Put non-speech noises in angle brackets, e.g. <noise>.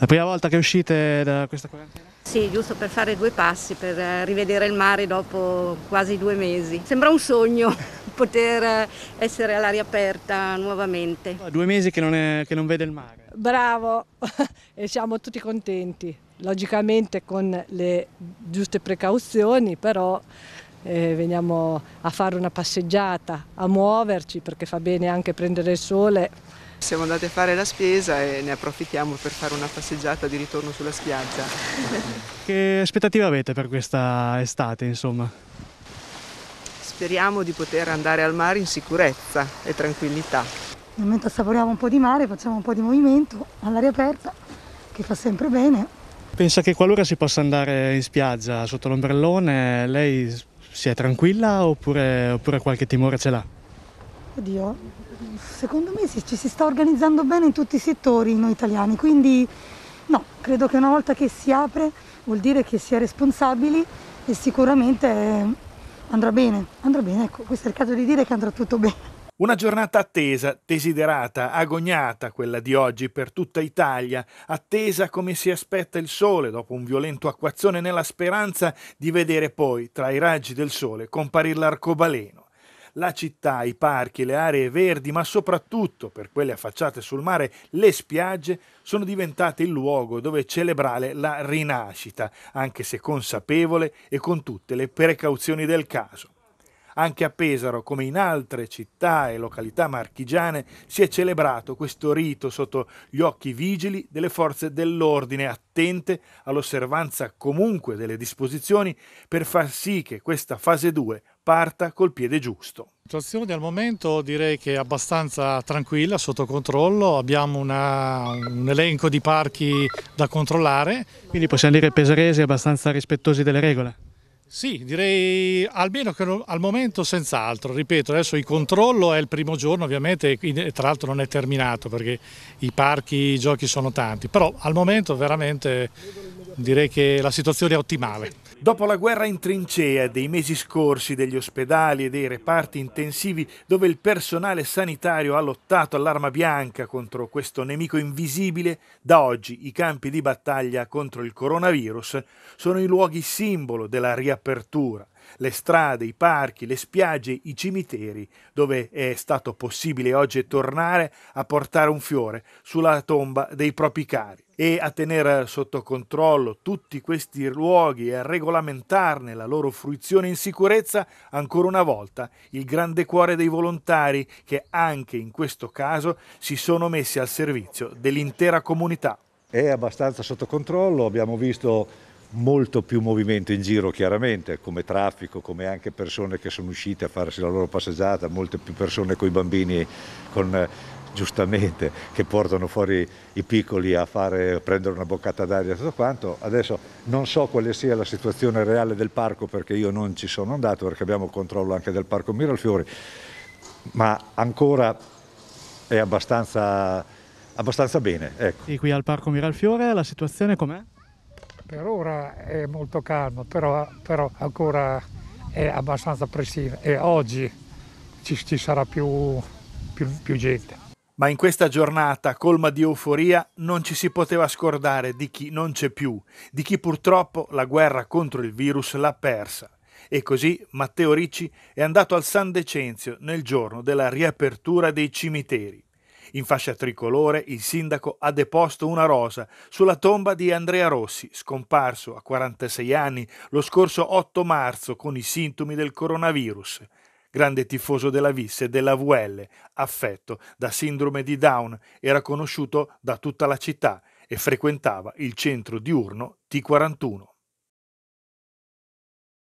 La prima volta che uscite da questa quarantena? Sì, giusto per fare due passi, per eh, rivedere il mare dopo quasi due mesi. Sembra un sogno <laughs> poter eh, essere all'aria aperta nuovamente. Due mesi che non, è, che non vede il mare. Bravo, <laughs> e siamo tutti contenti. Logicamente con le giuste precauzioni, però eh, veniamo a fare una passeggiata, a muoverci perché fa bene anche prendere il sole siamo andate a fare la spesa e ne approfittiamo per fare una passeggiata di ritorno sulla spiaggia. <laughs> Che aspettative avete per questa estate, insomma? Speriamo di poter andare al mare in sicurezza e tranquillità. Mentre assaporiamo un po' di mare, facciamo un po' di movimento all'aria aperta, che fa sempre bene. Pensa che qualora si possa andare in spiaggia sotto l'ombrellone, lei si è tranquilla oppure, oppure qualche timore ce l'ha? Oddio, secondo me ci si sta organizzando bene in tutti i settori noi italiani, quindi no, credo che una volta che si apre vuol dire che si è responsabili e sicuramente andrà bene, andrà bene, ecco, questo è il caso di dire che andrà tutto bene. Una giornata attesa, desiderata, agognata quella di oggi per tutta Italia, attesa come si aspetta il sole dopo un violento acquazzone nella speranza di vedere poi tra i raggi del sole comparire l'arcobaleno la città, i parchi, le aree verdi, ma soprattutto per quelle affacciate sul mare, le spiagge sono diventate il luogo dove celebrare la rinascita, anche se consapevole e con tutte le precauzioni del caso. Anche a Pesaro, come in altre città e località marchigiane, si è celebrato questo rito sotto gli occhi vigili delle forze dell'ordine, attente all'osservanza comunque delle disposizioni per far sì che questa fase 2 parta col piede giusto. La situazione al momento direi che è abbastanza tranquilla, sotto controllo, abbiamo una, un elenco di parchi da controllare. Quindi possiamo dire che i pesaresi abbastanza rispettosi delle regole? Sì, direi almeno che al momento senz'altro, ripeto adesso il controllo è il primo giorno ovviamente, e tra l'altro non è terminato perché i parchi, i giochi sono tanti, però al momento veramente direi che la situazione è ottimale. Dopo la guerra in trincea dei mesi scorsi degli ospedali e dei reparti intensivi dove il personale sanitario ha lottato all'arma bianca contro questo nemico invisibile, da oggi i campi di battaglia contro il coronavirus sono i luoghi simbolo della riapertura le strade, i parchi, le spiagge, i cimiteri, dove è stato possibile oggi tornare a portare un fiore sulla tomba dei propri cari e a tenere sotto controllo tutti questi luoghi e a regolamentarne la loro fruizione in sicurezza, ancora una volta il grande cuore dei volontari che anche in questo caso si sono messi al servizio dell'intera comunità. È abbastanza sotto controllo, abbiamo visto molto più movimento in giro chiaramente, come traffico, come anche persone che sono uscite a farsi la loro passeggiata, molte più persone con i bambini con, giustamente che portano fuori i piccoli a, fare, a prendere una boccata d'aria e tutto quanto. Adesso non so quale sia la situazione reale del parco perché io non ci sono andato perché abbiamo controllo anche del parco Miralfiori, ma ancora è abbastanza, abbastanza bene. Ecco. qui al parco Miralfiore la situazione com'è? Per ora è molto calmo, però, però ancora è abbastanza pressivo e oggi ci, ci sarà più, più, più gente. Ma in questa giornata colma di euforia non ci si poteva scordare di chi non c'è più, di chi purtroppo la guerra contro il virus l'ha persa. E così Matteo Ricci è andato al San Decenzio nel giorno della riapertura dei cimiteri. In fascia tricolore il sindaco ha deposto una rosa sulla tomba di Andrea Rossi, scomparso a 46 anni lo scorso 8 marzo con i sintomi del coronavirus. Grande tifoso della Vis e della VL, affetto da sindrome di Down, era conosciuto da tutta la città e frequentava il centro diurno T41.